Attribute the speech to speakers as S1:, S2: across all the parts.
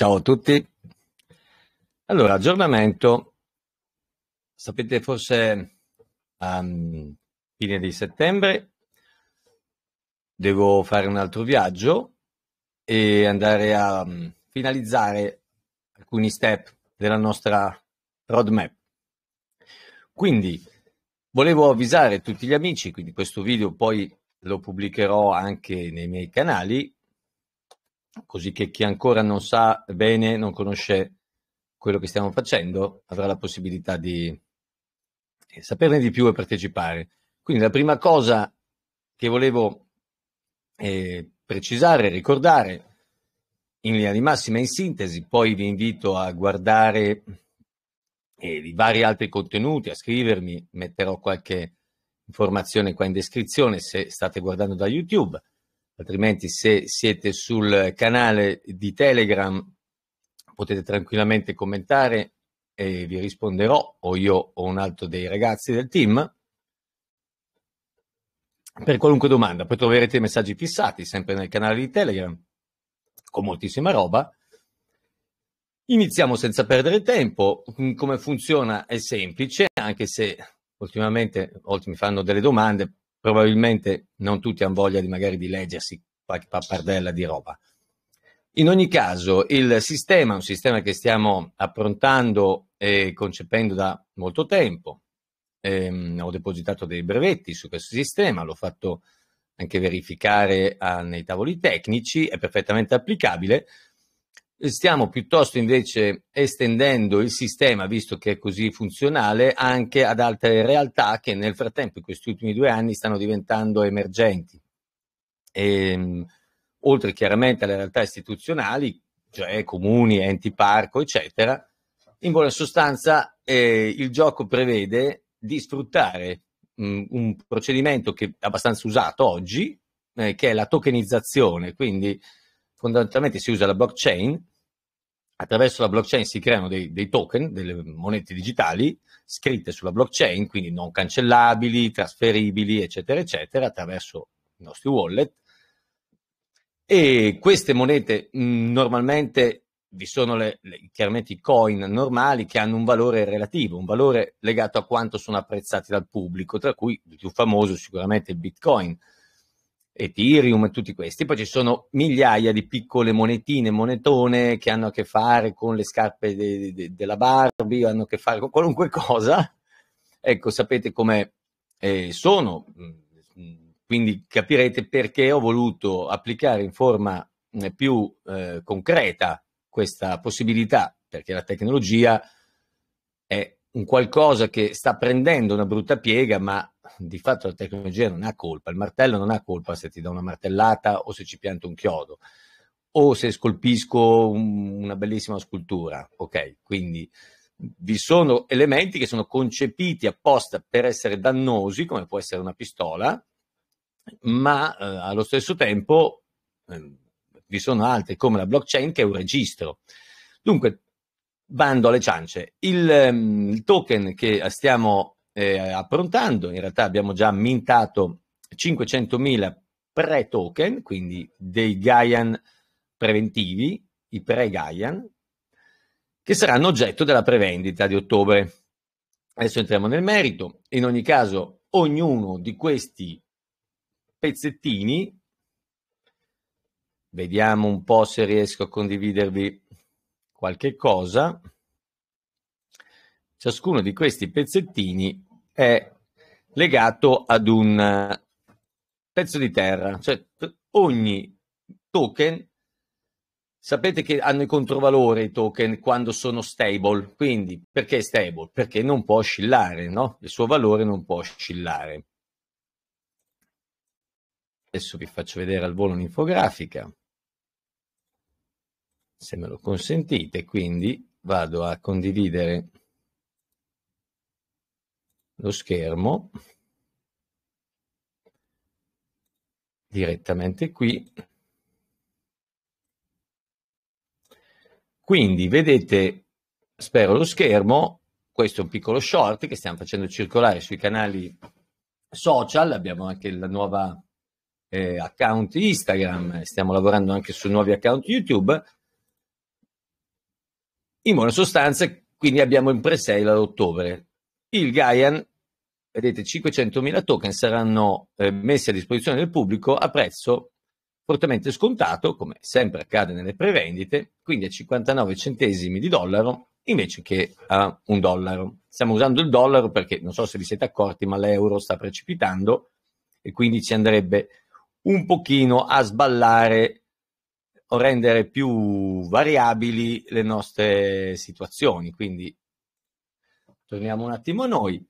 S1: Ciao a tutti. Allora, aggiornamento. Sapete forse a um, ehm, fine di settembre devo fare un altro viaggio e andare a um, finalizzare alcuni step della nostra roadmap. Quindi volevo avvisare tutti gli amici, quindi questo video poi lo pubblicherò anche nei miei canali così che chi ancora non sa bene, non conosce quello che stiamo facendo, avrà la possibilità di saperne di più e partecipare. Quindi la prima cosa che volevo eh, precisare, ricordare, in linea di massima, in sintesi, poi vi invito a guardare eh, i vari altri contenuti, a scrivermi, metterò qualche informazione qua in descrizione se state guardando da YouTube altrimenti se siete sul canale di Telegram potete tranquillamente commentare e vi risponderò o io o un altro dei ragazzi del team per qualunque domanda. Poi troverete i messaggi fissati sempre nel canale di Telegram con moltissima roba. Iniziamo senza perdere tempo. Mm, come funziona è semplice, anche se ultimamente molti mi fanno delle domande probabilmente non tutti hanno voglia di magari di leggersi qualche pappardella di roba. In ogni caso, il sistema è un sistema che stiamo approntando e concependo da molto tempo. Ehm, ho depositato dei brevetti su questo sistema, l'ho fatto anche verificare a, ah, nei tavoli tecnici, è perfettamente applicabile. Stiamo piuttosto invece estendendo il sistema, visto che è così funzionale, anche ad altre realtà che nel frattempo, in questi ultimi due anni, stanno diventando emergenti. E, ehm, oltre chiaramente alle realtà istituzionali, cioè comuni, enti parco, eccetera, in buona sostanza eh, il gioco prevede di sfruttare mh, mm, un procedimento che è abbastanza usato oggi, eh, che è la tokenizzazione, quindi fondamentalmente si usa la blockchain, attraverso la blockchain si creano dei, dei, token, delle monete digitali scritte sulla blockchain, quindi non cancellabili, trasferibili, eccetera, eccetera, attraverso i nostri wallet. E queste monete mh, mm, normalmente vi sono le, le, chiaramente i coin normali che hanno un valore relativo, un valore legato a quanto sono apprezzati dal pubblico, tra cui il più famoso sicuramente il Bitcoin, Ethereum e tutti questi. Poi ci sono migliaia di piccole monetine, monetone che hanno a che fare con le scarpe de, de, della Barbie, hanno a che fare con qualunque cosa. Ecco, sapete come eh, sono, quindi capirete perché ho voluto applicare in forma eh, più eh, concreta questa possibilità, perché la tecnologia è un qualcosa che sta prendendo una brutta piega, ma di fatto la tecnologia non ha colpa, il martello non ha colpa se ti do una martellata o se ci pianto un chiodo o se scolpisco un, una bellissima scultura, ok? Quindi vi sono elementi che sono concepiti apposta per essere dannosi, come può essere una pistola, ma eh, allo stesso tempo eh, vi sono altri come la blockchain che è un registro. Dunque, bando alle ciance, il, ehm, il token che stiamo eh, approntando. In realtà abbiamo già mintato 500.000 pre-token, quindi dei Gaian preventivi, i pre-Gaian, che saranno oggetto della prevendita di ottobre. Adesso entriamo nel merito. In ogni caso, ognuno di questi pezzettini, vediamo un po' se riesco a condividervi qualche cosa. Ciascuno di questi pezzettini è legato ad un eh, pezzo di terra, cioè ogni token Sapete che hanno i controvalori i token quando sono stable, quindi perché è stable? Perché non può oscillare, no? Il suo valore non può oscillare. Adesso vi faccio vedere al volo un'infografica. Se me lo consentite, quindi vado a condividere lo schermo direttamente qui. Quindi vedete, spero lo schermo, questo è un piccolo short che stiamo facendo circolare sui canali social, abbiamo anche la nuova eh, account Instagram, stiamo lavorando anche su nuovi account YouTube. In buona sostanza, quindi abbiamo in presale ad ottobre il Gaian, vedete, 500.000 token saranno eh, messi a disposizione del pubblico a prezzo fortemente scontato, come sempre accade nelle prevendite, quindi a 59 centesimi di dollaro invece che a un dollaro. Stiamo usando il dollaro perché non so se vi siete accorti, ma l'euro sta precipitando e quindi ci andrebbe un pochino a sballare o rendere più variabili le nostre situazioni, quindi torniamo un attimo a noi.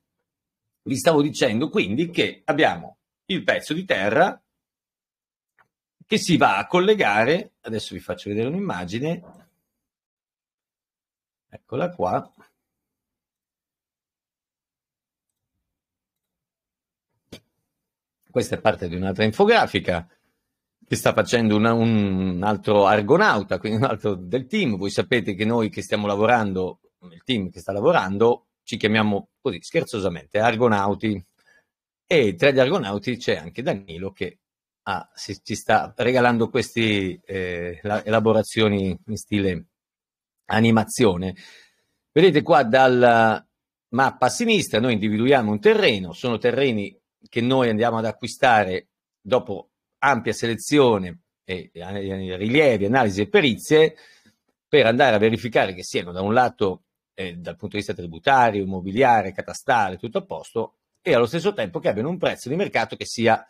S1: Vi stavo dicendo quindi che abbiamo il pezzo di terra che si va a collegare, adesso vi faccio vedere un'immagine, eccola qua. Questa è parte di un'altra infografica che sta facendo una, un altro argonauta, quindi un altro del team. Voi sapete che noi che stiamo lavorando, il team che sta lavorando, ci chiamiamo così scherzosamente Argonauti. E tra gli Argonauti c'è anche Danilo che ha, si, ci sta regalando queste eh, elaborazioni in stile animazione. Vedete qua dalla mappa a sinistra noi individuiamo un terreno, sono terreni che noi andiamo ad acquistare dopo ampia selezione, e, e, e, rilievi, analisi e perizie per andare a verificare che siano da un lato eh, dal punto di vista tributario, immobiliare, catastale, tutto a posto, e allo stesso tempo che abbiano un prezzo di mercato che sia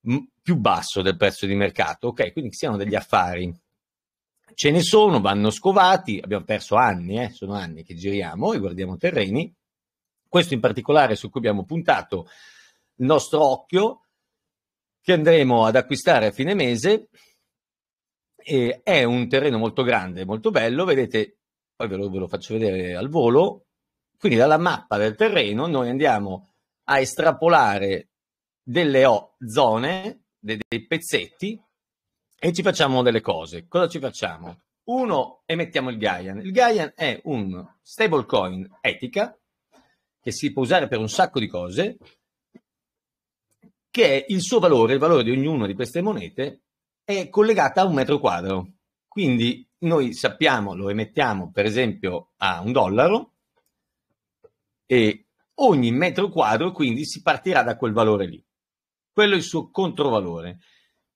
S1: mh, mm, più basso del prezzo di mercato, ok? Quindi che siano degli affari. Ce ne sono, vanno scovati, abbiamo perso anni, eh, sono anni che giriamo e guardiamo terreni. Questo in particolare su cui abbiamo puntato il nostro occhio, che andremo ad acquistare a fine mese, eh, è un terreno molto grande, molto bello, vedete poi ve lo, ve lo faccio vedere al volo, quindi dalla mappa del terreno noi andiamo a estrapolare delle o, zone, de, dei pezzetti e ci facciamo delle cose. Cosa ci facciamo? Uno, emettiamo il Gaian. Il Gaian è un stablecoin etica che si può usare per un sacco di cose, che il suo valore, il valore di ognuna di queste monete, è collegata a un metro quadro. Quindi noi sappiamo, lo emettiamo per esempio a un dollaro e ogni metro quadro quindi si partirà da quel valore lì. Quello è il suo controvalore.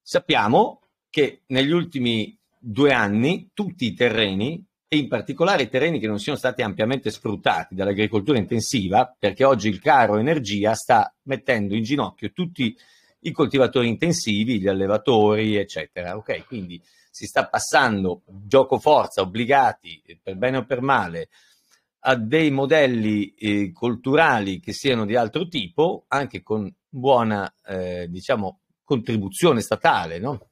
S1: Sappiamo che negli ultimi due anni tutti i terreni, e in particolare i terreni che non siano stati ampiamente sfruttati dall'agricoltura intensiva, perché oggi il caro energia sta mettendo in ginocchio tutti i coltivatori intensivi, gli allevatori, eccetera. Ok, quindi si sta passando gioco forza, obbligati, eh, per bene o per male, a dei modelli eh, culturali che siano di altro tipo, anche con buona, eh, diciamo, contribuzione statale, no?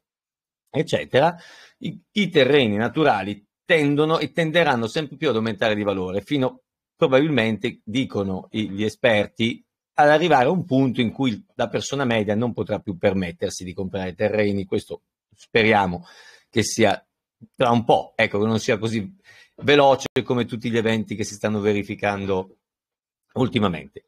S1: eccetera, i, i terreni naturali tendono e tenderanno sempre più ad aumentare di valore, fino probabilmente, dicono gli esperti, ad arrivare a un punto in cui la persona media non potrà più permettersi di comprare terreni, questo speriamo che sia tra un po', ecco, che non sia così veloce come tutti gli eventi che si stanno verificando ultimamente.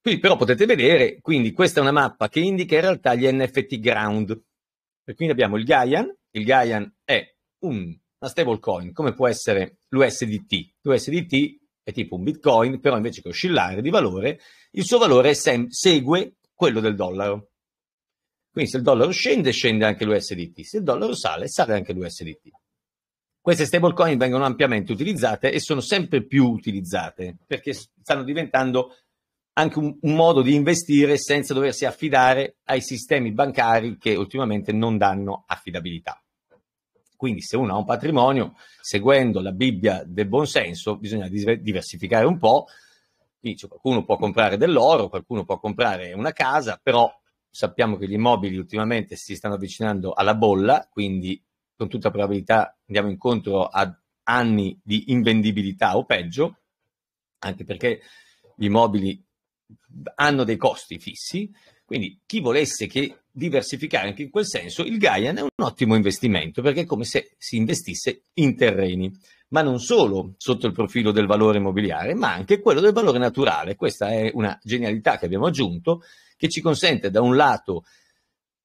S1: Qui però potete vedere, quindi questa è una mappa che indica in realtà gli NFT ground. E quindi abbiamo il Gaian, il Gaian è un, una stablecoin come può essere l'USDT. L'USDT è tipo un bitcoin, però invece che oscillare di valore, il suo valore sem- segue quello del dollaro. Quindi se il dollaro scende, scende anche l'USDT, se il dollaro sale, sale anche l'USDT. Queste stablecoin vengono ampiamente utilizzate e sono sempre più utilizzate perché stanno diventando anche un, un modo di investire senza doversi affidare ai sistemi bancari che ultimamente non danno affidabilità. Quindi se uno ha un patrimonio, seguendo la Bibbia del buonsenso, bisogna diversificare un po'. Quindi, cioè, qualcuno può comprare dell'oro, qualcuno può comprare una casa, però sappiamo che gli immobili ultimamente si stanno avvicinando alla bolla, quindi con tutta probabilità andiamo incontro a anni di invendibilità o peggio, anche perché gli immobili hanno dei costi fissi, quindi chi volesse che diversificare anche in quel senso, il Gaian è un ottimo investimento perché è come se si investisse in terreni, ma non solo sotto il profilo del valore immobiliare, ma anche quello del valore naturale. Questa è una genialità che abbiamo aggiunto che ci consente da un lato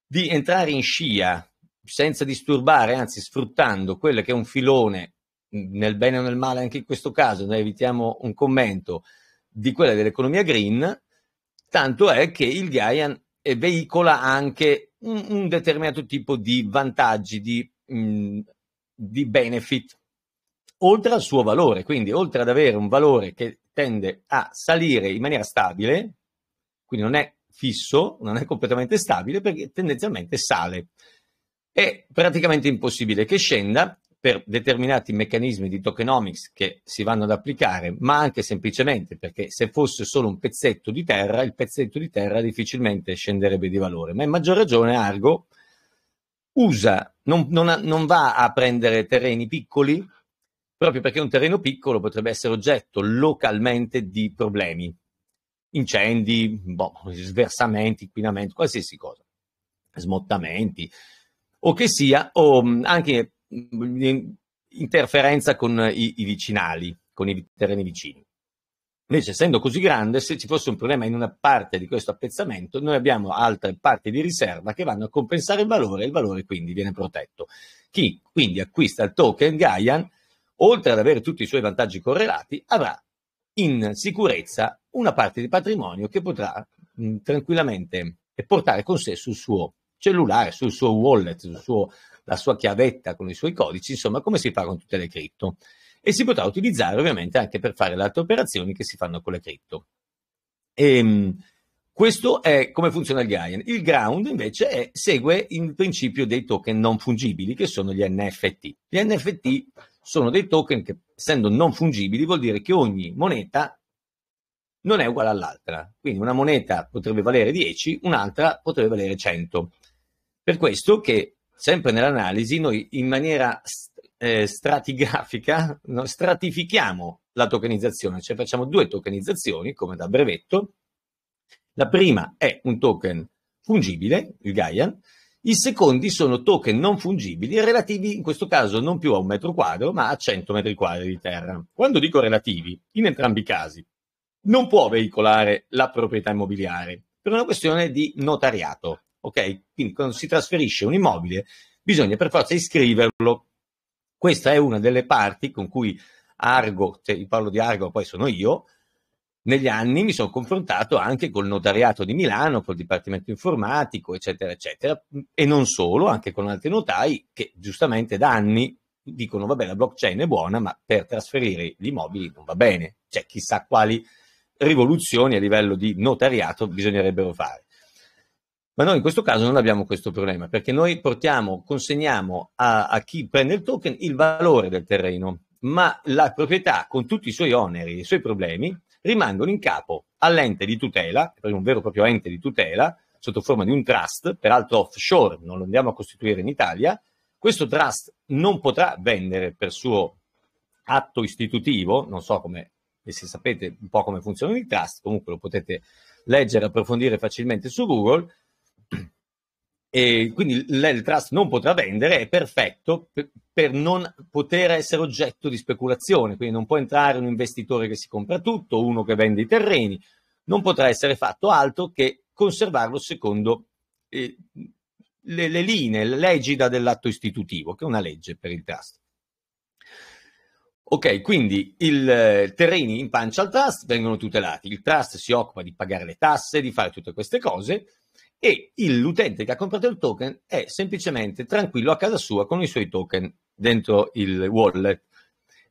S1: di entrare in scia senza disturbare, anzi sfruttando quello che è un filone nel bene o nel male, anche in questo caso noi evitiamo un commento di quella dell'economia green, tanto è che il Gaian e veicola anche un, un, determinato tipo di vantaggi, di, mh, mm, di benefit, oltre al suo valore. Quindi, oltre ad avere un valore che tende a salire in maniera stabile, quindi non è fisso, non è completamente stabile perché tendenzialmente sale. È praticamente impossibile che scenda per determinati meccanismi di tokenomics che si vanno ad applicare, ma anche semplicemente perché se fosse solo un pezzetto di terra, il pezzetto di terra difficilmente scenderebbe di valore. Ma in maggior ragione Argo usa, non, non, non va a prendere terreni piccoli, proprio perché un terreno piccolo potrebbe essere oggetto localmente di problemi, incendi, boh, sversamenti, inquinamenti, qualsiasi cosa, smottamenti o che sia, o anche interferenza con i, i vicinali, con i terreni vicini. Invece, essendo così grande, se ci fosse un problema in una parte di questo appezzamento, noi abbiamo altre parti di riserva che vanno a compensare il valore e il valore quindi viene protetto. Chi quindi acquista il token Gaian, oltre ad avere tutti i suoi vantaggi correlati, avrà in sicurezza una parte di patrimonio che potrà mh, tranquillamente portare con sé sul suo cellulare, sul suo wallet, sul suo la sua chiavetta con i suoi codici, insomma come si fa con tutte le cripto. E si potrà utilizzare ovviamente anche per fare le altre operazioni che si fanno con le cripto. Ehm, questo è come funziona il Gaian. Il Ground invece è, segue il principio dei token non fungibili, che sono gli NFT. Gli NFT sono dei token che, essendo non fungibili, vuol dire che ogni moneta non è uguale all'altra. Quindi una moneta potrebbe valere 10, un'altra potrebbe valere 100. Per questo che sempre nell'analisi, noi in maniera eh, stratigrafica no, stratifichiamo la tokenizzazione, cioè facciamo due tokenizzazioni come da brevetto. La prima è un token fungibile, il Gaian, i secondi sono token non fungibili relativi in questo caso non più a un metro quadro ma a 100 metri quadri di terra. Quando dico relativi, in entrambi i casi, non può veicolare la proprietà immobiliare per una questione di notariato ok? Quindi quando si trasferisce un immobile bisogna per forza iscriverlo. Questa è una delle parti con cui Argo, se cioè parlo di Argo poi sono io, negli anni mi sono confrontato anche col notariato di Milano, col dipartimento informatico, eccetera, eccetera, e non solo, anche con altri notai che giustamente da anni dicono vabbè la blockchain è buona, ma per trasferire gli immobili non va bene, cioè chissà quali rivoluzioni a livello di notariato bisognerebbero fare. Ma noi in questo caso non abbiamo questo problema perché noi portiamo, consegniamo a, a chi prende il token il valore del terreno, ma la proprietà con tutti i suoi oneri e i suoi problemi rimangono in capo all'ente di tutela, un vero e proprio ente di tutela, sotto forma di un trust, peraltro offshore, non lo andiamo a costituire in Italia, questo trust non potrà vendere per suo atto istitutivo, non so come, se sapete un po' come funzionano i trust, comunque lo potete leggere, approfondire facilmente su Google, e quindi l'El Trust non potrà vendere, è perfetto per, per, non poter essere oggetto di speculazione, quindi non può entrare un investitore che si compra tutto, uno che vende i terreni, non potrà essere fatto altro che conservarlo secondo eh, le, le, linee, l'egida dell'atto istitutivo, che è una legge per il trust. Ok, quindi i eh, terreni in pancia al trust vengono tutelati, il trust si occupa di pagare le tasse, di fare tutte queste cose, e l'utente che ha comprato il token è semplicemente tranquillo a casa sua con i suoi token dentro il wallet.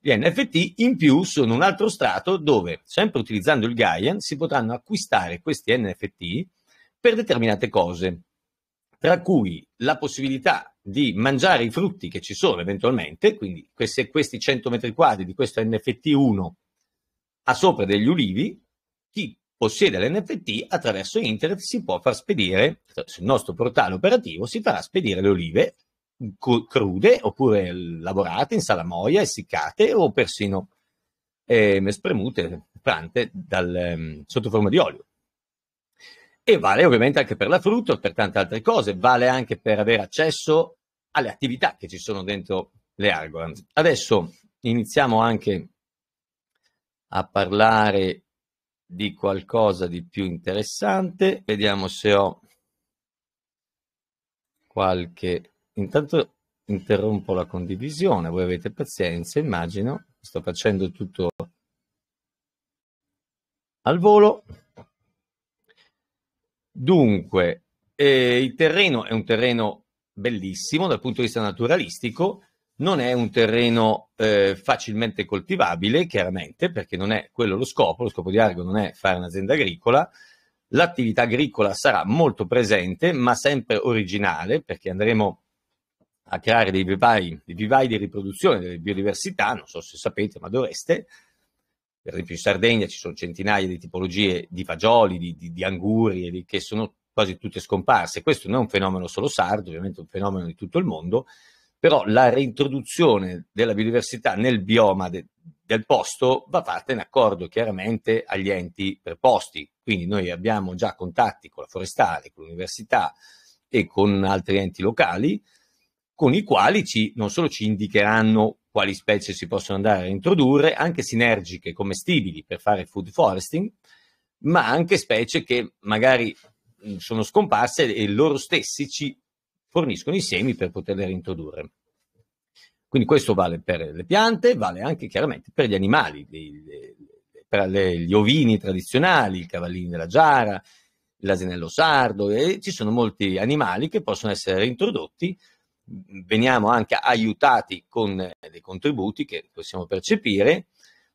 S1: Gli NFT in più sono un altro strato dove, sempre utilizzando il Gaian, si potranno acquistare questi NFT per determinate cose, tra cui la possibilità di mangiare i frutti che ci sono eventualmente, quindi se questi 100 metri quadri di questo NFT 1 ha sopra degli ulivi, chi possiede l'NFT, attraverso internet si può far spedire, sul nostro portale operativo si farà spedire le olive crude oppure lavorate in salamoia, essiccate o persino eh, spremute, frante dal, ehm, sotto forma di olio. E vale ovviamente anche per la frutta, per tante altre cose, vale anche per avere accesso alle attività che ci sono dentro le Argorans. Adesso iniziamo anche a parlare di qualcosa di più interessante. Vediamo se ho qualche... Intanto interrompo la condivisione, voi avete pazienza, immagino. Sto facendo tutto al volo. Dunque, eh, il terreno è un terreno bellissimo dal punto di vista naturalistico, non è un terreno eh, facilmente coltivabile, chiaramente, perché non è quello lo scopo, lo scopo di Argo non è fare un'azienda agricola, l'attività agricola sarà molto presente, ma sempre originale, perché andremo a creare dei vivai, dei vivai di riproduzione delle biodiversità, non so se sapete, ma dovreste. Per esempio in Sardegna ci sono centinaia di tipologie di fagioli, di, di, di anguri, che sono quasi tutte scomparse. Questo non è un fenomeno solo sardo, ovviamente è un fenomeno di tutto il mondo, però la reintroduzione della biodiversità nel bioma de- del posto va fatta in accordo chiaramente agli enti preposti, quindi noi abbiamo già contatti con la forestale, con l'università e con altri enti locali, con i quali ci, non solo ci indicheranno quali specie si possono andare a reintrodurre, anche sinergiche commestibili per fare food foresting, ma anche specie che magari sono scomparse e loro stessi ci forniscono i semi per poterle reintrodurre. Quindi questo vale per le piante, vale anche chiaramente per gli animali, per gli ovini tradizionali, i cavallini della giara, l'asinello sardo, e ci sono molti animali che possono essere reintrodotti. Veniamo anche aiutati con dei contributi che possiamo percepire.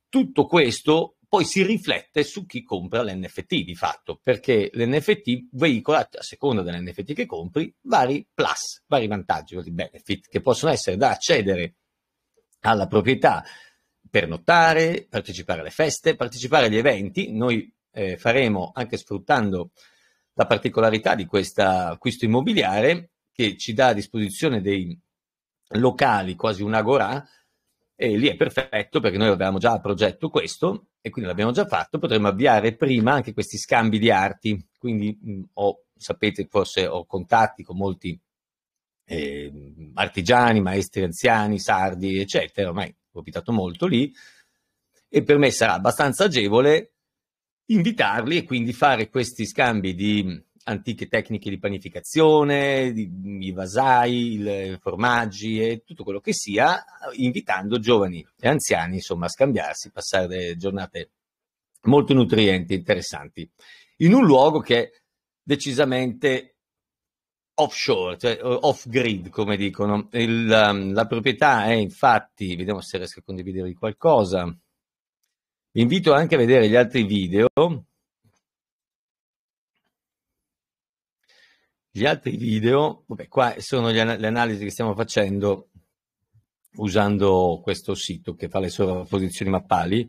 S1: Tutto questo poi si riflette su chi compra l'NFT di fatto, perché l'NFT veicola, a seconda dell'NFT che compri, vari plus, vari vantaggi, vari benefit, che possono essere da accedere alla proprietà per notare, partecipare alle feste, partecipare agli eventi. Noi eh, faremo, anche sfruttando la particolarità di questo acquisto immobiliare, che ci dà a disposizione dei locali, quasi un agora e lì è perfetto perché noi avevamo già a progetto questo e quindi l'abbiamo già fatto, potremmo avviare prima anche questi scambi di arti. Quindi mh, mm, ho, sapete, forse ho contatti con molti eh, artigiani, maestri anziani, sardi, eccetera, ormai ho abitato molto lì, e per me sarà abbastanza agevole invitarli e quindi fare questi scambi di antiche tecniche di panificazione, di, i vasai, i formaggi e tutto quello che sia, invitando giovani e anziani insomma, a scambiarsi, passare giornate molto nutrienti e interessanti, in un luogo che è decisamente offshore, cioè eh, off grid come dicono. Il, um, la proprietà è infatti, vediamo se riesco a condividere qualcosa, vi invito anche a vedere gli altri video Gli altri video, vabbè, qua sono le, an- le analisi che stiamo facendo usando questo sito che fa le sovrapposizioni mappali.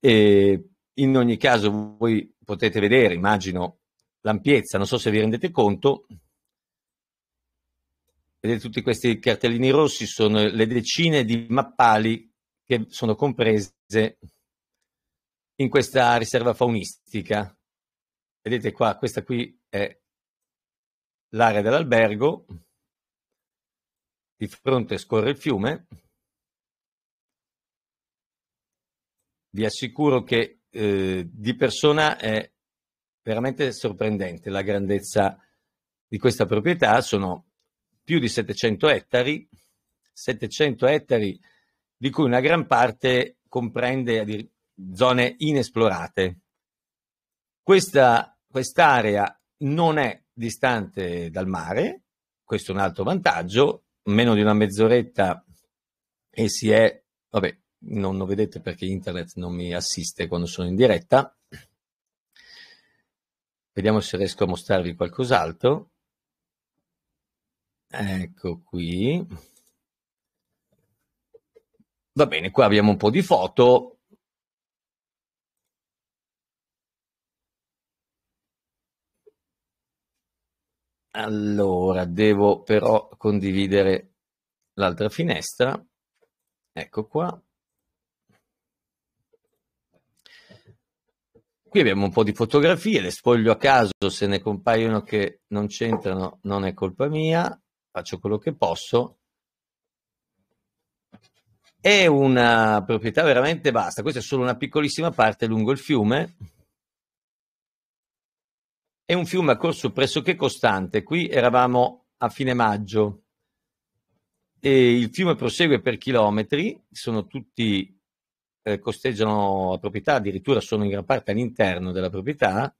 S1: E in ogni caso voi potete vedere, immagino, l'ampiezza, non so se vi rendete conto. Vedete tutti questi cartellini rossi sono le decine di mappali che sono comprese in questa riserva faunistica. Vedete qua, questa qui è l'area dell'albergo, di fronte scorre il fiume, vi assicuro che eh, di persona è veramente sorprendente la grandezza di questa proprietà, sono più di 700 ettari, 700 ettari di cui una gran parte comprende zone inesplorate. Questa quest'area non è distante dal mare, questo è un altro vantaggio, meno di una mezz'oretta e si è, vabbè, non lo vedete perché internet non mi assiste quando sono in diretta. Vediamo se riesco a mostrarvi qualcos'altro. Ecco qui. Va bene, qua abbiamo un po' di foto, Allora, devo però condividere l'altra finestra. Ecco qua. Qui abbiamo un po' di fotografie, le spoglio a caso, se ne compaiono che non c'entrano non è colpa mia, faccio quello che posso. È una proprietà veramente vasta, questa è solo una piccolissima parte lungo il fiume, è un fiume a corso pressoché costante, qui eravamo a fine maggio. E il fiume prosegue per chilometri, sono tutti eh, costeggiano la proprietà, addirittura sono in gran parte all'interno della proprietà.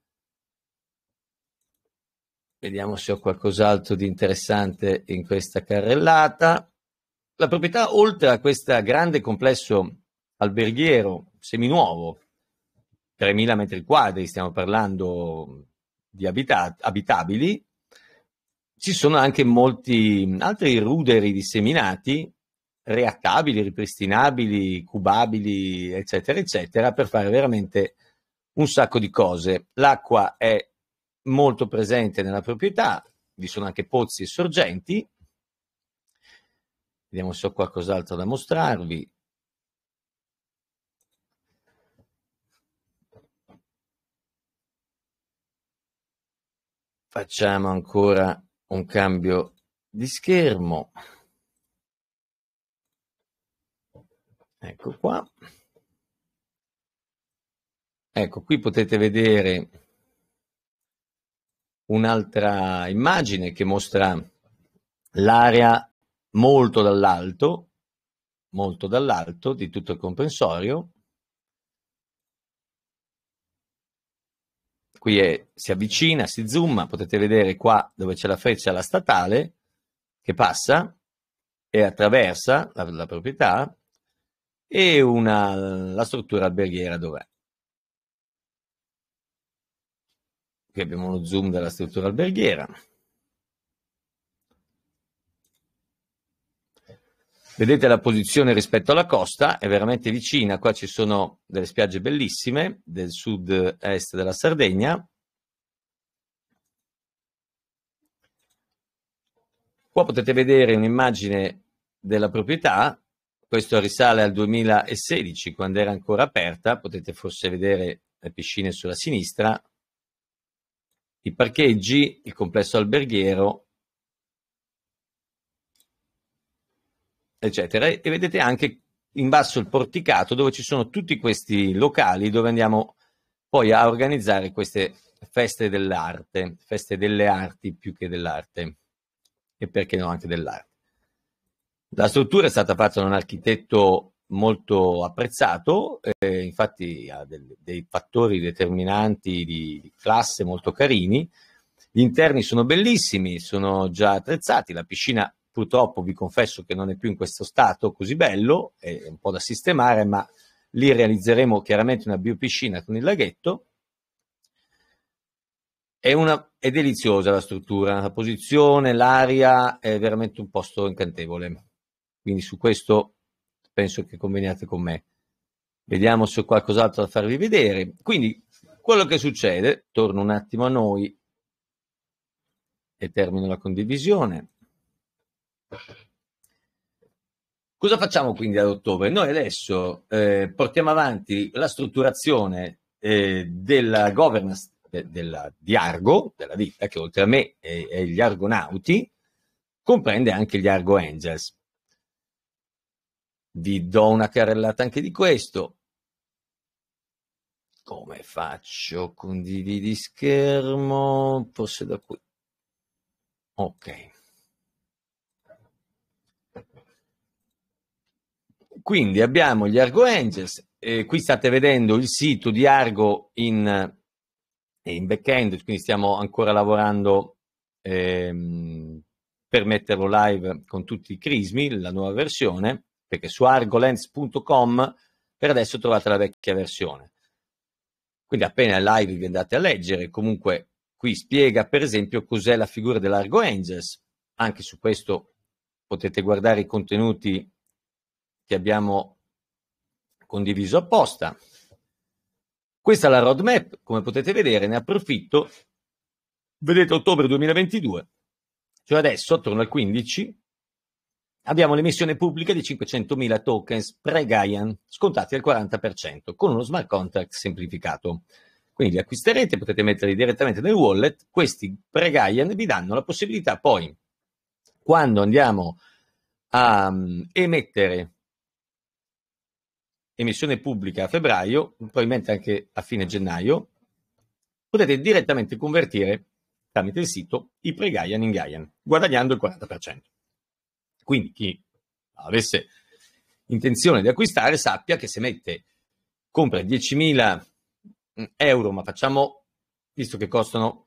S1: Vediamo se ho qualcos'altro di interessante in questa carrellata. La proprietà, oltre a questo grande complesso alberghiero seminuovo, 3.000 metri quadri, stiamo parlando di abita- abitabili, ci sono anche molti altri ruderi disseminati, reattabili, ripristinabili, cubabili, eccetera, eccetera, per fare veramente un sacco di cose. L'acqua è molto presente nella proprietà, vi sono anche pozzi e sorgenti. Vediamo se ho qualcos'altro da mostrarvi. Facciamo ancora un cambio di schermo. Ecco qua. Ecco, qui potete vedere un'altra immagine che mostra l'area molto dall'alto, molto dall'alto di tutto il comprensorio qui è, si avvicina, si zoom, potete vedere qua dove c'è la freccia la statale che passa e attraversa la, la proprietà e una, la struttura alberghiera dov'è. Qui abbiamo uno zoom della struttura alberghiera. Vedete la posizione rispetto alla costa, è veramente vicina, qua ci sono delle spiagge bellissime del sud-est della Sardegna. Qua potete vedere un'immagine della proprietà, questo risale al 2016 quando era ancora aperta, potete forse vedere le piscine sulla sinistra, i parcheggi, il complesso alberghiero eccetera. E vedete anche in basso il porticato dove ci sono tutti questi locali dove andiamo poi a organizzare queste feste dell'arte, feste delle arti più che dell'arte e perché no anche dell'arte. La struttura è stata fatta da un architetto molto apprezzato, eh, infatti ha del, dei fattori determinanti di, di classe molto carini. Gli interni sono bellissimi, sono già attrezzati, la piscina purtroppo vi confesso che non è più in questo stato così bello, è un po' da sistemare, ma lì realizzeremo chiaramente una biopiscina con il laghetto. È, una, è deliziosa la struttura, la posizione, l'aria, è veramente un posto incantevole. Quindi su questo penso che conveniate con me. Vediamo se ho qualcos'altro da farvi vedere. Quindi quello che succede, torno un attimo a noi e termino la condivisione. Cosa facciamo quindi ad ottobre? Noi adesso eh, portiamo avanti la strutturazione eh, della governance de, eh, della, di Argo, della ditta che oltre a me è, è gli Argonauti, comprende anche gli Argo Angels. Vi do una carrellata anche di questo. Come faccio? Condividi schermo, forse da qui. Ok. Quindi abbiamo gli Argo Angels, eh, qui state vedendo il sito di Argo in, eh, in back-end, quindi stiamo ancora lavorando ehm, per metterlo live con tutti i crismi, la nuova versione, perché su argolens.com per adesso trovate la vecchia versione. Quindi appena è live vi andate a leggere, comunque qui spiega per esempio cos'è la figura dell'Argo Angels, anche su questo potete guardare i contenuti che abbiamo condiviso apposta. Questa è la roadmap, come potete vedere, ne approfitto. Vedete ottobre 2022, cioè adesso, attorno al 15, abbiamo l'emissione pubblica di 500.000 tokens pre-Gaian, scontati al 40%, con uno smart contract semplificato. Quindi li acquisterete, potete metterli direttamente nel wallet, questi pre-Gaian vi danno la possibilità poi, quando andiamo a mm, emettere emissione pubblica a febbraio, probabilmente anche a fine gennaio, potete direttamente convertire tramite il sito i pregaian in Gaian, guadagnando il 40%. Quindi chi avesse intenzione di acquistare sappia che se mette, compra 10.000 mm, euro, ma facciamo, visto che costano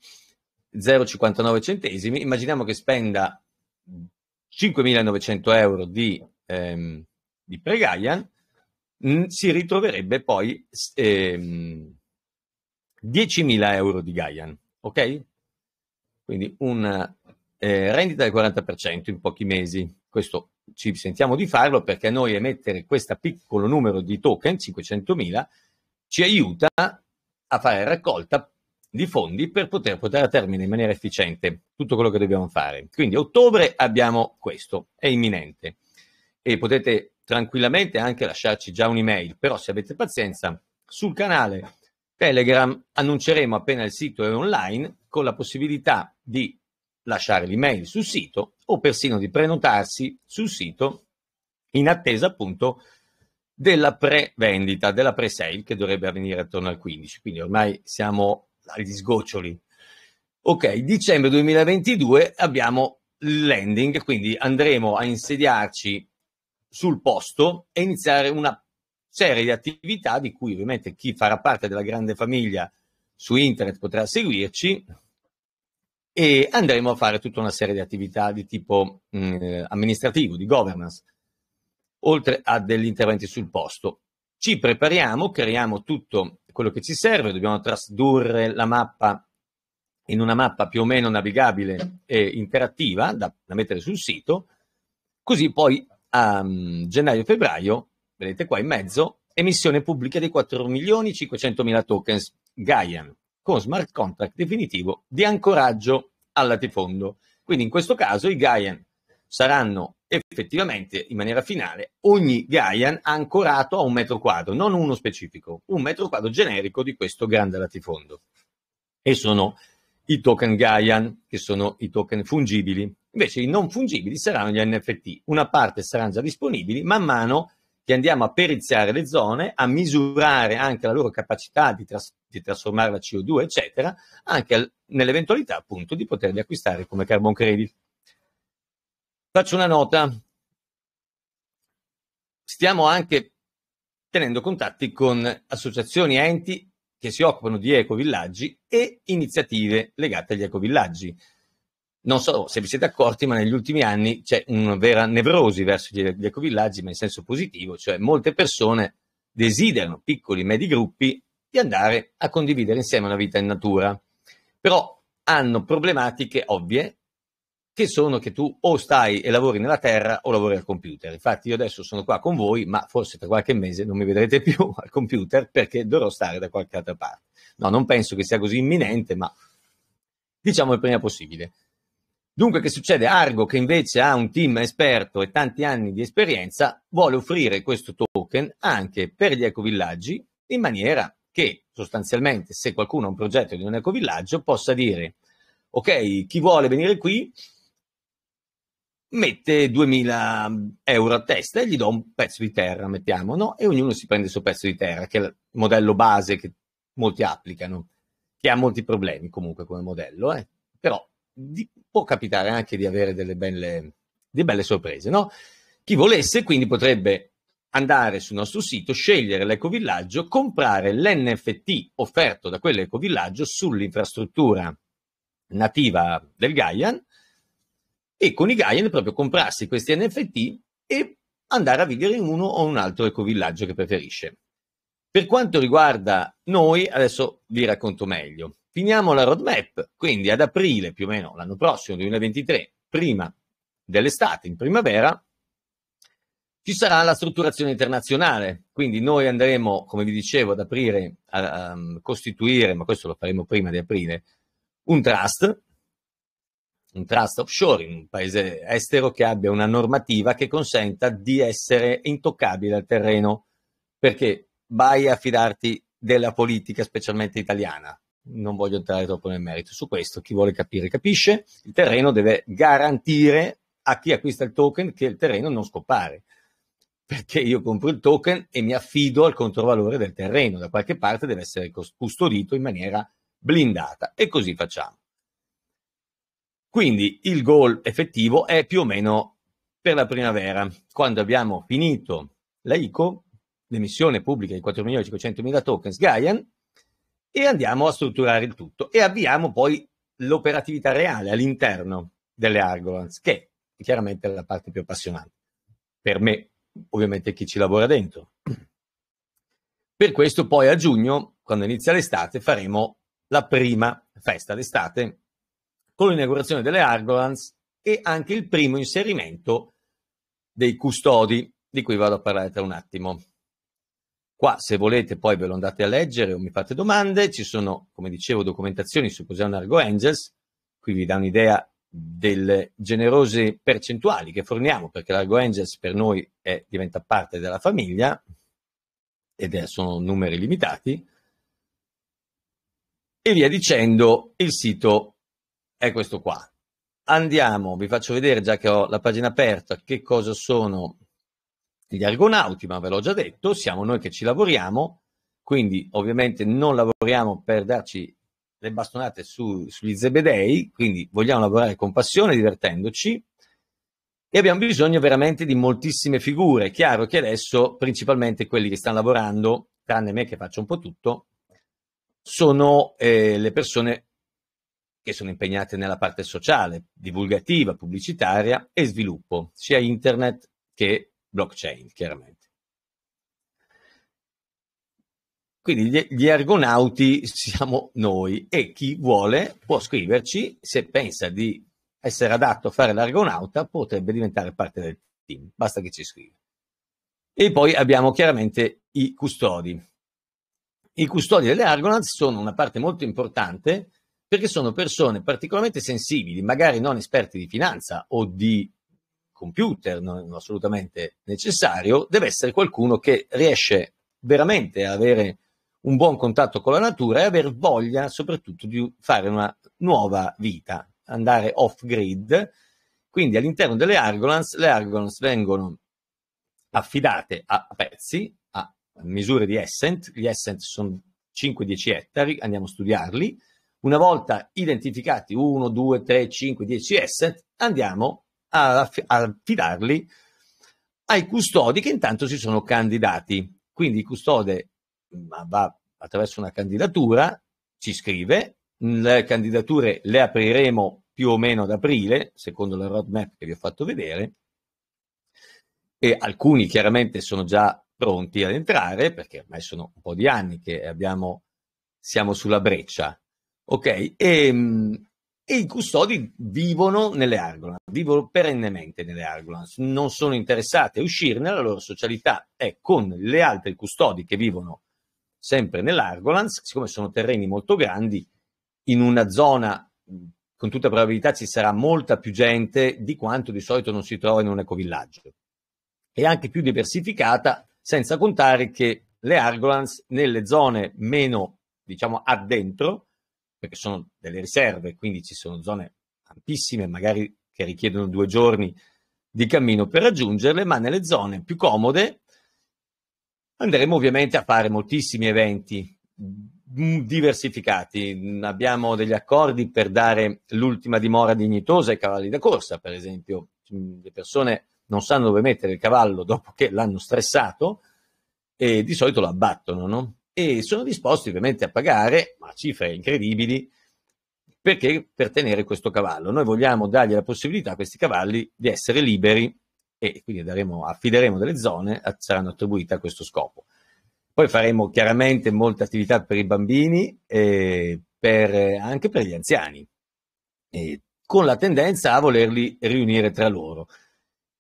S1: 0,59 centesimi, immaginiamo che spenda 5.900 euro di, ehm, di pregaian, si ritroverebbe poi ehm, 10.000 euro di Gaian, ok? Quindi una eh, rendita del 40% in pochi mesi. Questo ci sentiamo di farlo perché a noi emettere questo piccolo numero di token, 500.000, ci aiuta a fare raccolta di fondi per poter portare a termine in maniera efficiente tutto quello che dobbiamo fare. Quindi ottobre abbiamo questo, è imminente e potete tranquillamente anche lasciarci già un'email, però se avete pazienza, sul canale Telegram annunceremo appena il sito è online con la possibilità di lasciare l'email sul sito o persino di prenotarsi sul sito in attesa appunto della pre-vendita, della pre-sale che dovrebbe avvenire attorno al 15, quindi ormai siamo agli sgoccioli. Ok, dicembre 2022 abbiamo il landing, quindi andremo a insediarci sul posto e iniziare una serie di attività di cui ovviamente chi farà parte della grande famiglia su internet potrà seguirci e andremo a fare tutta una serie di attività di tipo mh, mm, eh, amministrativo, di governance, oltre a degli interventi sul posto. Ci prepariamo, creiamo tutto quello che ci serve, dobbiamo trasdurre la mappa in una mappa più o meno navigabile e interattiva da, da mettere sul sito, così poi a ehm, gennaio-febbraio, vedete qua in mezzo, emissione pubblica di 4.500.000 tokens Gaian con smart contract definitivo di ancoraggio al latifondo. Quindi in questo caso i Gaian saranno effettivamente in maniera finale ogni Gaian ancorato a un metro quadro, non uno specifico, un metro quadro generico di questo grande latifondo. E sono i token Gaian, che sono i token fungibili. Invece i non fungibili saranno gli NFT. Una parte saranno già disponibili, man mano che andiamo a periziare le zone, a misurare anche la loro capacità di, tras- di trasformare la CO2, eccetera, anche al- nell'eventualità appunto di poterli acquistare come carbon credit. Faccio una nota. Stiamo anche tenendo contatti con associazioni enti che si occupano di ecovillaggi e iniziative legate agli ecovillaggi non so se vi siete accorti, ma negli ultimi anni c'è una vera nevrosi verso gli, gli ecovillaggi, ma in senso positivo, cioè molte persone desiderano, piccoli e medi gruppi, di andare a condividere insieme una vita in natura, però hanno problematiche ovvie che sono che tu o stai e lavori nella terra o lavori al computer. Infatti io adesso sono qua con voi, ma forse tra qualche mese non mi vedrete più al computer perché dovrò stare da qualche altra parte. No, non penso che sia così imminente, ma diciamo il prima possibile. Dunque, che succede? Argo, che invece ha un team esperto e tanti anni di esperienza, vuole offrire questo token anche per gli ecovillaggi in maniera che sostanzialmente, se qualcuno ha un progetto di un ecovillaggio, possa dire: Ok, chi vuole venire qui mette 2000 euro a testa e gli do un pezzo di terra, mettiamo, no? E ognuno si prende il suo pezzo di terra, che è il modello base che molti applicano, che ha molti problemi comunque come modello, eh? però di, può capitare anche di avere delle belle, delle belle sorprese, no? Chi volesse quindi potrebbe andare sul nostro sito, scegliere l'ecovillaggio, comprare l'NFT offerto da quell'ecovillaggio sull'infrastruttura nativa del Gaian e con i Gaian proprio comprarsi questi NFT e andare a vivere in uno o un altro ecovillaggio che preferisce. Per quanto riguarda noi, adesso vi racconto meglio finiamo la roadmap, quindi ad aprile più o meno l'anno prossimo, 2023, prima dell'estate, in primavera, ci sarà la strutturazione internazionale, quindi noi andremo, come vi dicevo, ad aprire, a, a um, costituire, ma questo lo faremo prima di aprile, un trust, un trust offshore in un paese estero che abbia una normativa che consenta di essere intoccabile al terreno, perché vai a fidarti della politica, specialmente italiana, non voglio entrare troppo nel merito su questo, chi vuole capire capisce, il terreno deve garantire a chi acquista il token che il terreno non scompare, perché io compro il token e mi affido al controvalore del terreno, da qualche parte deve essere custodito in maniera blindata e così facciamo. Quindi il goal effettivo è più o meno per la primavera, quando abbiamo finito la ICO, l'emissione pubblica di 4.500.000 tokens Gaian, e andiamo a strutturare il tutto e avviamo poi l'operatività reale all'interno delle Argolans, che è chiaramente la parte più appassionante. Per me, ovviamente, chi ci lavora dentro. Per questo poi a giugno, quando inizia l'estate, faremo la prima festa d'estate con l'inaugurazione delle Argolans e anche il primo inserimento dei custodi, di cui vado a parlare tra un attimo. Qua, se volete, poi ve lo andate a leggere o mi fate domande. Ci sono, come dicevo, documentazioni su cos'è un Argo Angels. Qui vi dà un'idea delle generose percentuali che forniamo, perché l'Argo Angels per noi è, diventa parte della famiglia ed è, sono numeri limitati. E via dicendo, il sito è questo qua. Andiamo, vi faccio vedere già che ho la pagina aperta, che cosa sono degli Argonauti, ma ve l'ho già detto, siamo noi che ci lavoriamo, quindi ovviamente non lavoriamo per darci le bastonate su, sugli zebedei, quindi vogliamo lavorare con passione, divertendoci e abbiamo bisogno veramente di moltissime figure. È chiaro che adesso principalmente quelli che stanno lavorando, tranne me che faccio un po' tutto, sono eh, le persone che sono impegnate nella parte sociale, divulgativa, pubblicitaria e sviluppo, sia internet che blockchain, chiaramente. Quindi gli argonauti siamo noi e chi vuole può scriverci se pensa di essere adatto a fare l'argonauta potrebbe diventare parte del team, basta che ci scriva. E poi abbiamo chiaramente i custodi. I custodi delle argonauts sono una parte molto importante perché sono persone particolarmente sensibili, magari non esperti di finanza o di computer, non assolutamente necessario, deve essere qualcuno che riesce veramente ad avere un buon contatto con la natura e aver voglia soprattutto di fare una nuova vita, andare off grid. Quindi all'interno delle Argolans, le Argolans vengono affidate a pezzi, a misure di Essent, gli Essent sono 5-10 ettari, andiamo a studiarli, una volta identificati 1, 2, 3, 5, 10 Essent, andiamo a affidarli ai custodi che intanto si sono candidati. Quindi il custode va attraverso una candidatura, ci scrive, le candidature le apriremo più o meno ad aprile, secondo la roadmap che vi ho fatto vedere, e alcuni chiaramente sono già pronti ad entrare, perché ormai sono un po' di anni che abbiamo, siamo sulla breccia. Ok, e, ehm, e i custodi vivono nelle Argolans, vivono perennemente nelle Argolans, non sono interessati a uscirne, la loro socialità è con le altre custodi che vivono sempre nell'Argolans, siccome sono terreni molto grandi, in una zona con tutta probabilità ci sarà molta più gente di quanto di solito non si trova in un ecovillaggio. E anche più diversificata, senza contare che le Argolans nelle zone meno, diciamo, addentro, perché sono delle riserve, quindi ci sono zone ampissime, magari che richiedono due giorni di cammino per raggiungerle, ma nelle zone più comode andremo ovviamente a fare moltissimi eventi mm, diversificati. Mm, abbiamo degli accordi per dare l'ultima dimora dignitosa ai cavalli da corsa, per esempio, mm, le persone non sanno dove mettere il cavallo dopo che l'hanno stressato e di solito lo abbattono, no? e sono disposti ovviamente a pagare, ma cifre incredibili, perché per tenere questo cavallo. Noi vogliamo dargli la possibilità a questi cavalli di essere liberi e quindi daremo, affideremo delle zone, a, saranno attribuite a questo scopo. Poi faremo chiaramente molte attività per i bambini e per, anche per gli anziani, con la tendenza a volerli riunire tra loro.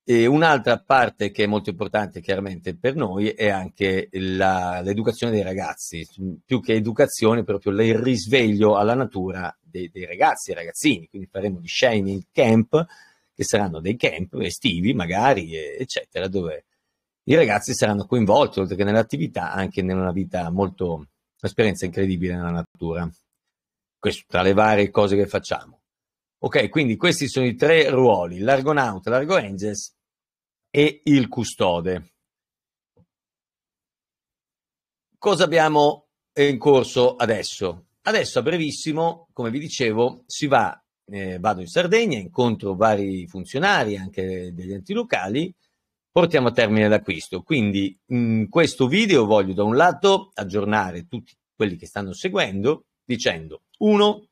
S1: E un'altra parte che è molto importante chiaramente per noi è anche la, l'educazione dei ragazzi, più che educazione proprio il risveglio alla natura dei, dei ragazzi e ragazzini, quindi faremo di shaming camp, che saranno dei camp estivi magari, eccetera, dove i ragazzi saranno coinvolti oltre che nell'attività anche in una vita molto, un'esperienza incredibile nella natura. Questo tra le varie cose che facciamo. Ok, quindi questi sono i tre ruoli, l'Argonaut, l'Argo Angels e il Custode. Cosa abbiamo in corso adesso? Adesso a brevissimo, come vi dicevo, si va, eh, vado in Sardegna, incontro vari funzionari anche degli enti locali, portiamo a termine l'acquisto. Quindi in questo video voglio da un lato aggiornare tutti quelli che stanno seguendo dicendo uno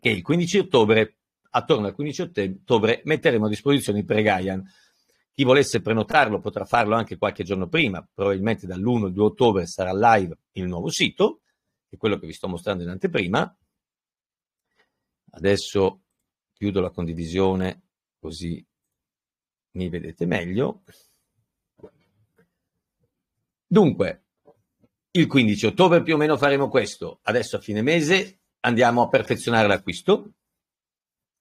S1: che il 15 ottobre attorno al 15 ottobre metteremo a disposizione il pre-Gaian. Chi volesse prenotarlo potrà farlo anche qualche giorno prima, probabilmente dall'1 al 2 ottobre sarà live il nuovo sito, che è quello che vi sto mostrando in anteprima. Adesso chiudo la condivisione così mi vedete meglio. Dunque, il 15 ottobre più o meno faremo questo. Adesso a fine mese andiamo a perfezionare l'acquisto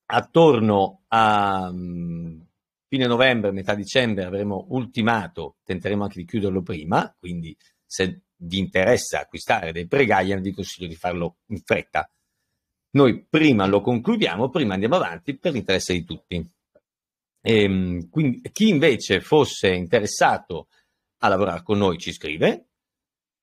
S1: attorno a mm, fine novembre, metà dicembre avremo ultimato, tenteremo anche di chiuderlo prima, quindi se vi interessa acquistare dei pre vi consiglio di farlo in fretta. Noi prima lo concludiamo, prima andiamo avanti per l'interesse di tutti. E, ehm, quindi, chi invece fosse interessato a lavorare con noi ci scrive,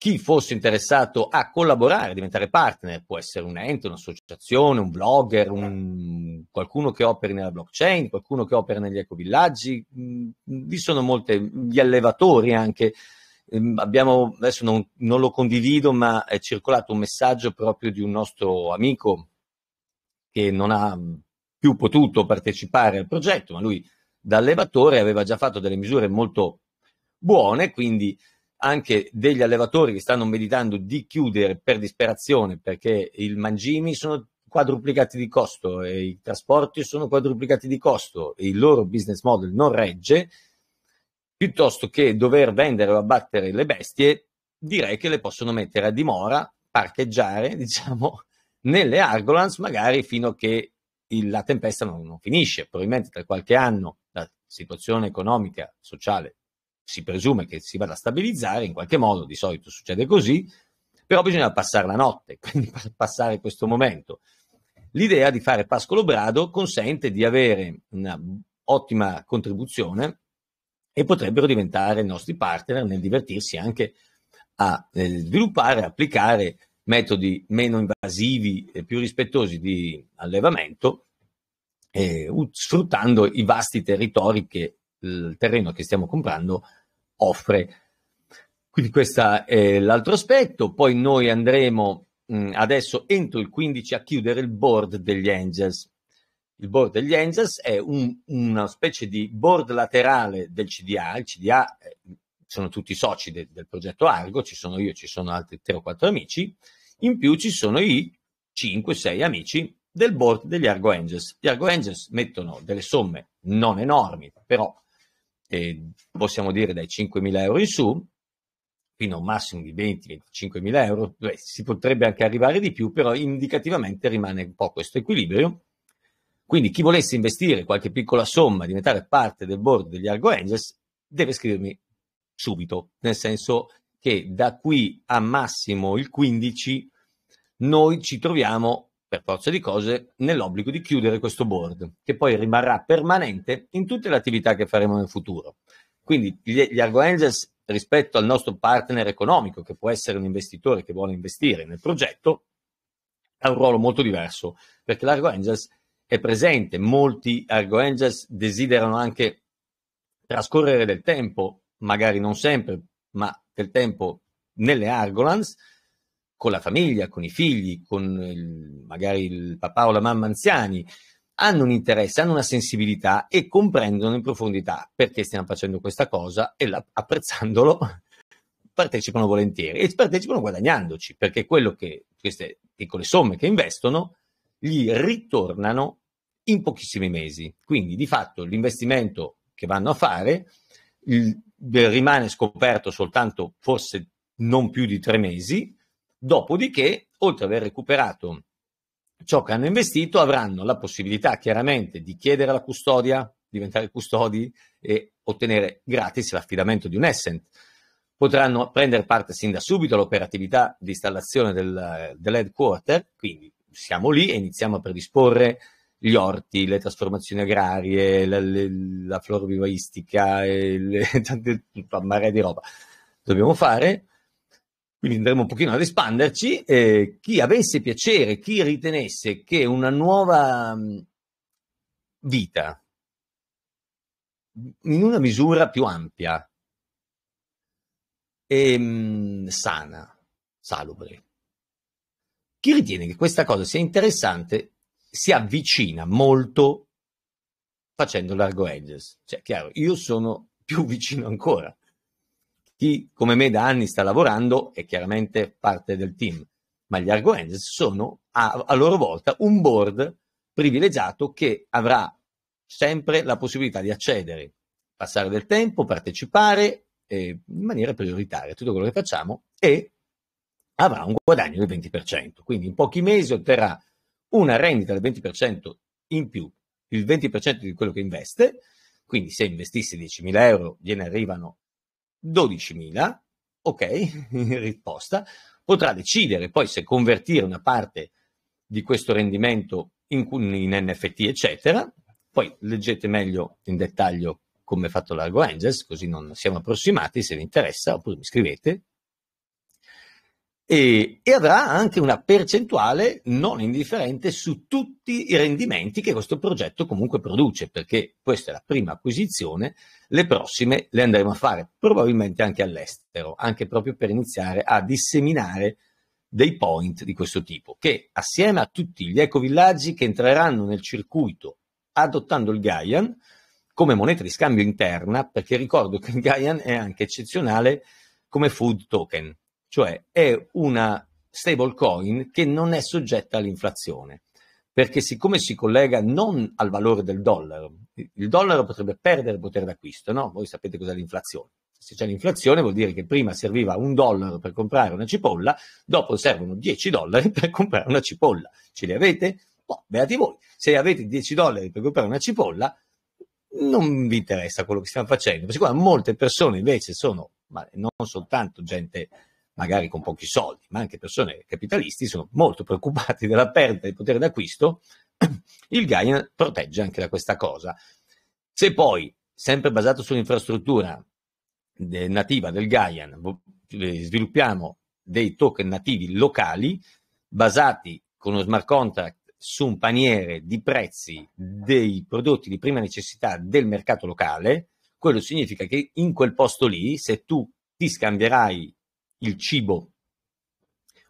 S1: chi fosse interessato a collaborare, a diventare partner, può essere un ente, un'associazione, un blogger, un... qualcuno che operi nella blockchain, qualcuno che opera negli ecovillaggi, mm, vi sono molti, gli allevatori anche. Mm, abbiamo, adesso non, non lo condivido, ma è circolato un messaggio proprio di un nostro amico che non ha più potuto partecipare al progetto, ma lui da allevatore aveva già fatto delle misure molto buone, quindi anche degli allevatori che stanno meditando di chiudere per disperazione perché il mangimi sono quadruplicati di costo e i trasporti sono quadruplicati di costo e il loro business model non regge, piuttosto che dover vendere o abbattere le bestie, direi che le possono mettere a dimora, parcheggiare, diciamo, nelle Argolans magari fino a che il, la tempesta non, non finisce, probabilmente tra qualche anno la situazione economica, sociale si presume che si vada a stabilizzare in qualche modo, di solito succede così, però bisogna passare la notte, quindi passare questo momento. L'idea di fare pascolo brado consente di avere un'ottima contribuzione e potrebbero diventare nostri partner nel divertirsi anche a eh, sviluppare, applicare metodi meno invasivi e più rispettosi di allevamento, eh, sfruttando i vasti territori che il terreno che stiamo comprando offre. Quindi questo è l'altro aspetto, poi noi andremo mh, mm, adesso entro il 15 a chiudere il board degli Angels. Il board degli Angels è un, una specie di board laterale del CDA, il CDA eh, sono tutti soci de, del progetto Argo, ci sono io, ci sono altri 3 o 4 amici, in più ci sono i 5-6 amici del board degli Argo Angels. Gli Argo Angels mettono delle somme non enormi, però eh, possiamo dire dai 5.000 euro in su, fino a un massimo di 20-25.000 euro, Beh, si potrebbe anche arrivare di più, però indicativamente rimane un po' questo equilibrio. Quindi chi volesse investire qualche piccola somma, diventare parte del board degli Argo Angels, deve scrivermi subito, nel senso che da qui a massimo il 15 noi ci troviamo per forza di cose, nell'obbligo di chiudere questo board, che poi rimarrà permanente in tutte le attività che faremo nel futuro. Quindi gli, gli Argo Angels, rispetto al nostro partner economico, che può essere un investitore che vuole investire nel progetto, ha un ruolo molto diverso, perché l'Argo Angels è presente, molti Argo Angels desiderano anche trascorrere del tempo, magari non sempre, ma del tempo nelle Argolands, con la famiglia, con i figli, con il, magari il papà o la mamma anziani, hanno un interesse, hanno una sensibilità e comprendono in profondità perché stiamo facendo questa cosa e la, apprezzandolo partecipano volentieri e partecipano guadagnandoci perché quello che queste piccole somme che investono gli ritornano in pochissimi mesi. Quindi di fatto l'investimento che vanno a fare il, rimane scoperto soltanto forse non più di tre mesi Dopodiché, oltre ad aver recuperato ciò che hanno investito, avranno la possibilità chiaramente di chiedere la custodia, diventare custodi e ottenere gratis l'affidamento di un Essent. Potranno prendere parte sin da subito all'operatività di installazione del, dell'headquarter, quindi siamo lì e iniziamo a predisporre gli orti, le trasformazioni agrarie, la, le, la florovivaistica, e tante, marea di roba. Dobbiamo fare quindi andremo un pochino ad espanderci. Eh, chi avesse piacere, chi ritenesse che una nuova mm, vita, in una misura più ampia e mh, mm, sana, salubre, chi ritiene che questa cosa sia interessante si avvicina molto facendo largo edges. Cioè, chiaro, io sono più vicino ancora chi come me da anni sta lavorando è chiaramente parte del team, ma gli Argo Argoenses sono a, a loro volta un board privilegiato che avrà sempre la possibilità di accedere, passare del tempo, partecipare eh, in maniera prioritaria a tutto quello che facciamo e avrà un guadagno del 20%. Quindi in pochi mesi otterrà una rendita del 20% in più, il 20% di quello che investe. Quindi se investisse 10.000 euro, gliene arrivano 12.000, ok, risposta, potrà decidere poi se convertire una parte di questo rendimento in, in NFT, eccetera. Poi leggete meglio in dettaglio come è fatto Largo Angels, così non siamo approssimati, se vi interessa, oppure mi scrivete, e, e, avrà anche una percentuale non indifferente su tutti i rendimenti che questo progetto comunque produce, perché questa è la prima acquisizione, le prossime le andremo a fare probabilmente anche all'estero, anche proprio per iniziare a disseminare dei point di questo tipo, che assieme a tutti gli ecovillaggi che entreranno nel circuito adottando il Gaian come moneta di scambio interna, perché ricordo che il Gaian è anche eccezionale come food token, cioè è una stablecoin che non è soggetta all'inflazione, perché siccome si collega non al valore del dollaro, il dollaro potrebbe perdere potere d'acquisto, no? Voi sapete cos'è l'inflazione. Se c'è l'inflazione vuol dire che prima serviva un dollaro per comprare una cipolla, dopo servono 10 dollari per comprare una cipolla. Ce li avete? Boh, beati voi. Se avete 10 dollari per comprare una cipolla, non vi interessa quello che stiamo facendo. Siccome molte persone invece sono, ma non soltanto gente magari con pochi soldi, ma anche persone capitalisti, sono molto preoccupati della perdita di potere d'acquisto, il Gaia protegge anche da questa cosa. Se poi, sempre basato sull'infrastruttura de- nativa del Gaia, eh, sviluppiamo dei token nativi locali basati con uno smart contract su un paniere di prezzi dei prodotti di prima necessità del mercato locale, quello significa che in quel posto lì, se tu ti scambierai il cibo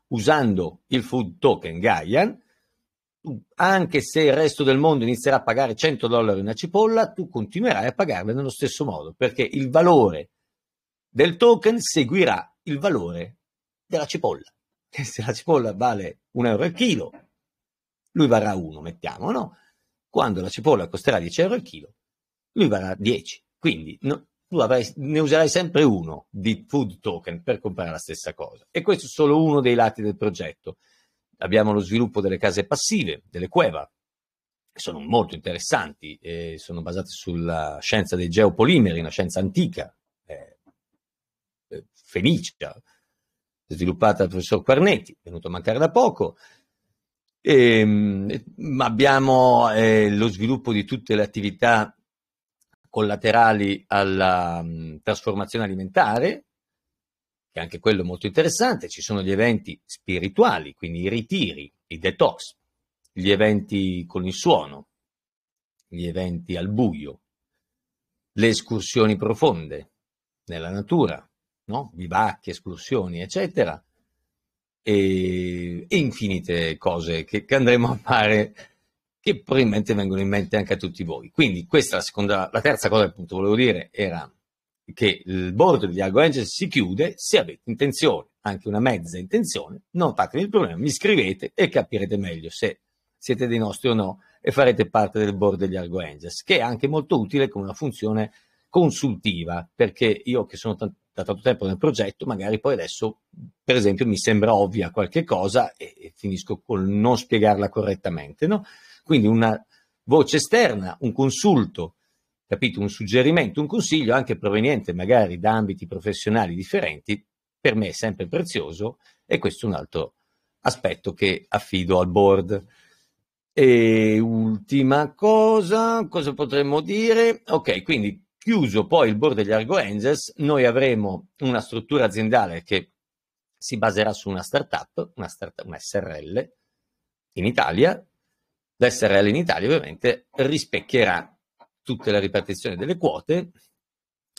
S1: usando il food token Gaian, anche se il resto del mondo inizierà a pagare 100 dollari una cipolla, tu continuerai a pagarla nello stesso modo, perché il valore del token seguirà il valore della cipolla. Se la cipolla vale un euro al chilo, lui varrà 1, mettiamo, no? Quando la cipolla costerà 10 euro al chilo, lui varrà 10. Quindi no, tu avrai, ne userai sempre uno di food token per comprare la stessa cosa. E questo è solo uno dei lati del progetto. Abbiamo lo sviluppo delle case passive, delle cueva, che sono molto interessanti, e sono basate sulla scienza dei geopolimeri, una scienza antica, eh, eh fenicia, sviluppata dal professor Quarnetti, venuto a mancare da poco. Ehm, e, abbiamo eh, lo sviluppo di tutte le attività collaterali alla mh, trasformazione alimentare, che anche quello è molto interessante, ci sono gli eventi spirituali, quindi i ritiri, i detox, gli eventi con il suono, gli eventi al buio, le escursioni profonde nella natura, no? bivacche, escursioni, eccetera, e, e infinite cose che, che andremo a fare che probabilmente vengono in mente anche a tutti voi. Quindi questa è la, seconda, la terza cosa che appunto volevo dire era che il bordo di Diago Angel si chiude se avete intenzione, anche una mezza intenzione, non fatemi il problema, mi scrivete e capirete meglio se siete dei nostri o no e farete parte del board degli Argo Angels, che è anche molto utile come una funzione consultiva, perché io che sono t- da tanto tempo nel progetto, magari poi adesso, per esempio, mi sembra ovvia qualche cosa e, e finisco col non spiegarla correttamente, no? Quindi una voce esterna, un consulto, capito? Un suggerimento, un consiglio anche proveniente magari da ambiti professionali differenti, per me è sempre prezioso e questo è un altro aspetto che affido al board. E ultima cosa, cosa potremmo dire? Ok, quindi chiuso poi il board degli Argo Angels, noi avremo una struttura aziendale che si baserà su una startup, una, startup, una SRL in Italia, l'SRL in Italia ovviamente rispecchierà tutte le ripartizioni delle quote,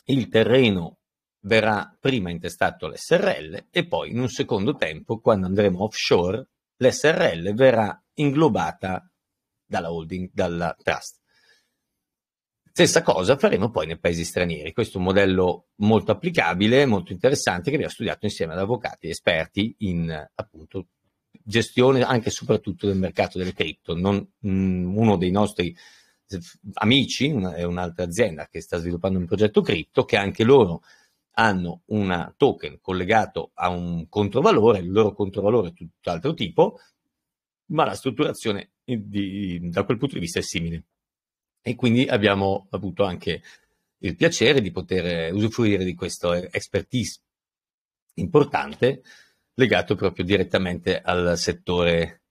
S1: il terreno verrà prima intestato all'SRL e poi in un secondo tempo, quando andremo offshore, l'SRL verrà inglobata dalla holding, dalla trust. Stessa cosa faremo poi nei paesi stranieri. Questo è un modello molto applicabile, molto interessante che abbiamo studiato insieme ad avvocati esperti in appunto gestione anche e soprattutto del mercato delle cripto. Non, mm, uno dei nostri eh, amici è un'altra azienda che sta sviluppando un progetto cripto che anche loro hanno un token collegato a un controvalore, il loro controvalore è tutt'altro tipo, ma la strutturazione di, da quel punto di vista è simile. E quindi abbiamo avuto anche il piacere di poter usufruire di questo expertise importante legato proprio direttamente al settore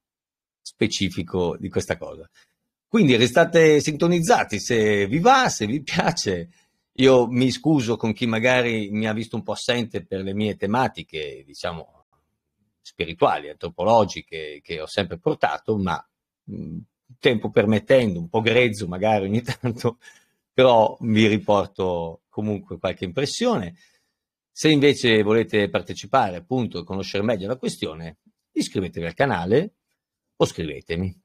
S1: specifico di questa cosa. Quindi restate sintonizzati se vi va, se vi piace. Io mi scuso con chi magari mi ha visto un po' assente per le mie tematiche, diciamo, spirituali, antropologiche che ho sempre portato, ma tempo permettendo, un po' grezzo magari ogni tanto, però vi riporto comunque qualche impressione. Se invece volete partecipare, appunto, e conoscere meglio la questione, iscrivetevi al canale o scrivetemi.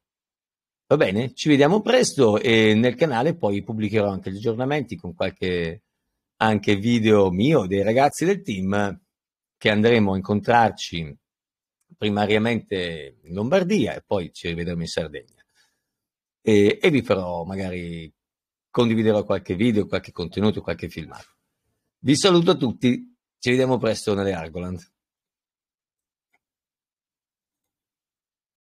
S1: Va bene? Ci vediamo presto e nel canale poi pubblicherò anche gli aggiornamenti con qualche anche video mio dei ragazzi del team che andremo a incontrarci primariamente in Lombardia e poi ci rivedremo in Sardegna. E, e vi farò magari condividerò qualche video, qualche contenuto, qualche filmato. Vi saluto a tutti. Ci vediamo presto nelle Argoland.